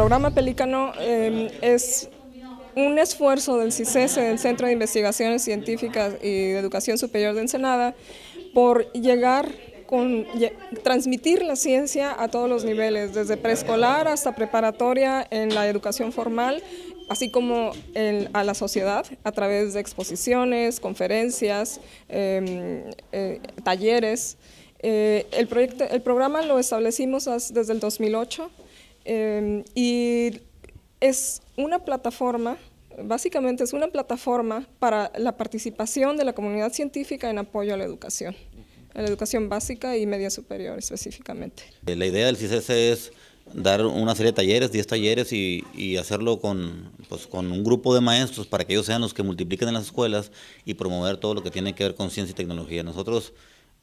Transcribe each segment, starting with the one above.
programa Pelícano em, es un esfuerzo del CICES, del Centro de Investigaciones Científicas y de Educación Superior de Ensenada, por llegar con transmitir la ciencia a todos los niveles, desde preescolar hasta preparatoria en la educación formal, así como a la sociedad a través de exposiciones, conferencias, em, eh, talleres. Eh, el programa lo establecimos desde el 2008 Em, y es una plataforma, básicamente es una plataforma para la participación de la comunidad científica en apoyo a la educación, a la educación básica y media superior específicamente. Eh, la idea del CICES es dar una serie de talleres, 10 talleres y, y hacerlo con, pues, con un grupo de maestros para que ellos sean los que multipliquen en las escuelas y promover todo lo que tiene que ver con ciencia y tecnología. Nosotros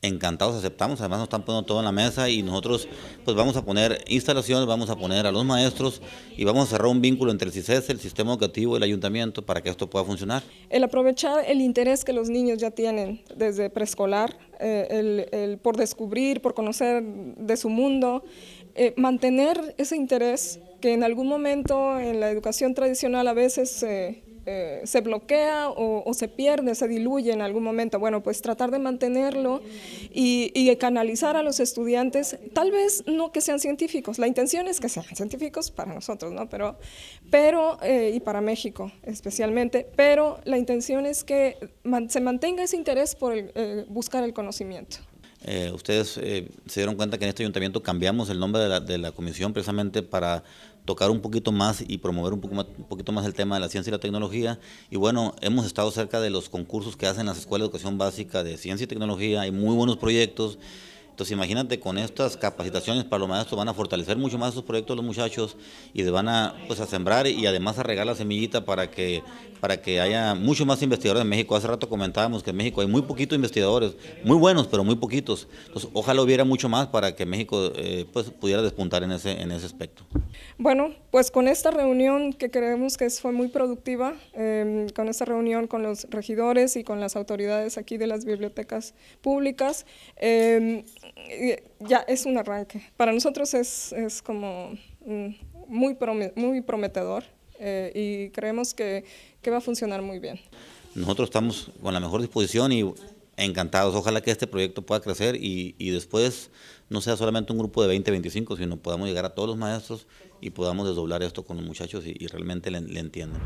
encantados aceptamos, además nos están poniendo todo en la mesa y nosotros pues vamos a poner instalaciones, vamos a poner a los maestros y vamos a cerrar un vínculo entre el CISES, el sistema educativo y el ayuntamiento para que esto pueda funcionar. El aprovechar el interés que los niños ya tienen desde preescolar, eh, el, por descubrir, por conocer de su mundo, eh, mantener ese interés que en algún momento en la educación tradicional a veces... se... Eh, se bloquea o, se pierde, se diluye en algún momento. Bueno, pues tratar de mantenerlo y, canalizar a los estudiantes, tal vez no que sean científicos, la intención es que sean científicos para nosotros, ¿no? Pero, pero eh, y para México especialmente, pero la intención es que se mantenga ese interés por eh, buscar el conocimiento. ustedes se dieron cuenta que en este ayuntamiento cambiamos el nombre de la comisión precisamente para tocar un poquito más y promover un, poco más, poquito más el tema de la ciencia y la tecnología. Y bueno, hemos estado cerca de los concursos que hacen las escuelas de educación básica de ciencia y tecnología, hay muy buenos proyectos. Entonces imagínate, con estas capacitaciones para lo maestros van a fortalecer mucho más esos proyectos los muchachos y les van a, pues, a sembrar y además a regar la semillita para que, para que haya mucho más investigadores en México. Hace rato comentábamos que en México hay muy poquitos investigadores, muy buenos, pero muy poquitos. Entonces ojalá hubiera mucho más para que México eh, pues, pudiera despuntar en ese, en ese aspecto. Bueno, pues con esta reunión que creemos que fue muy productiva, em, con esta reunión con los regidores y con las autoridades aquí de las bibliotecas públicas, em, eh, ya es un arranque. Para nosotros es, es como mm, muy, muy prometedor eh, y creemos que, que, va a funcionar muy bien. Nosotros estamos con la mejor disposición y encantados. Ojalá que este proyecto pueda crecer y, y después no sea solamente un grupo de 20, 25, sino podamos llegar a todos los maestros y podamos desdoblar esto con los muchachos y, realmente le, le entiendan.